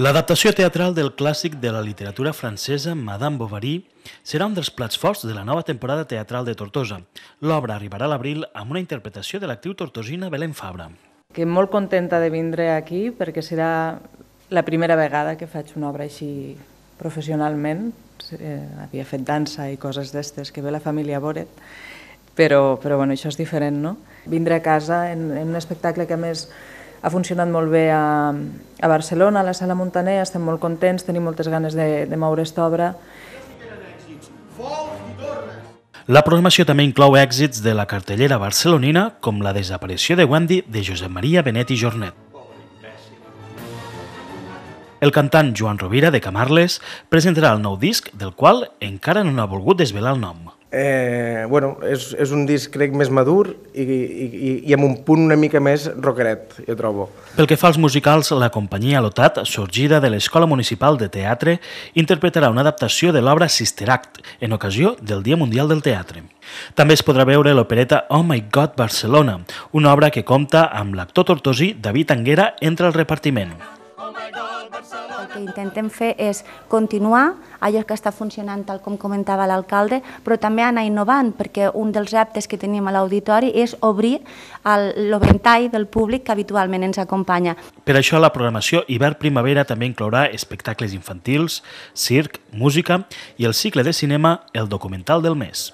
L'adaptació teatral del clàssic de la literatura francesa Madame Bovary serà un dels plats forts de la nova temporada teatral de Tortosa. L'obra arribarà a l'abril amb una interpretació de l'actriu tortosina Belén Fabra. Que molt contenta de vindre aquí perquè serà la primera vegada que faig una obra així professionalment. Eh, havia fet dansa i coses d'estes que ve la família Boret, però, però bueno, això és diferent, no? Vindre a casa en, en un espectacle que a més ha funcionat molt bé a, a Barcelona, a la Sala Montaner, estem molt contents, tenim moltes ganes de, de moure aquesta obra. La programació també inclou èxits de la cartellera barcelonina, com la desaparició de Wendy de Josep Maria Benet i Jornet. El cantant Joan Rovira de Camarles presentarà el nou disc, del qual encara no ha volgut desvelar el nom eh, bueno, és, és un disc crec més madur i, i, i amb un punt una mica més rockeret, jo trobo. Pel que fa als musicals, la companyia Lotat, sorgida de l'Escola Municipal de Teatre, interpretarà una adaptació de l'obra Sister Act en ocasió del Dia Mundial del Teatre. També es podrà veure l'opereta Oh My God Barcelona, una obra que compta amb l'actor tortosí David Anguera entre el repartiment que intentem fer és continuar allò que està funcionant tal com comentava l'alcalde, però també anar innovant, perquè un dels reptes que tenim a l'auditori és obrir el, del públic que habitualment ens acompanya. Per això la programació hivern-primavera també inclourà espectacles infantils, circ, música i el cicle de cinema El documental del mes.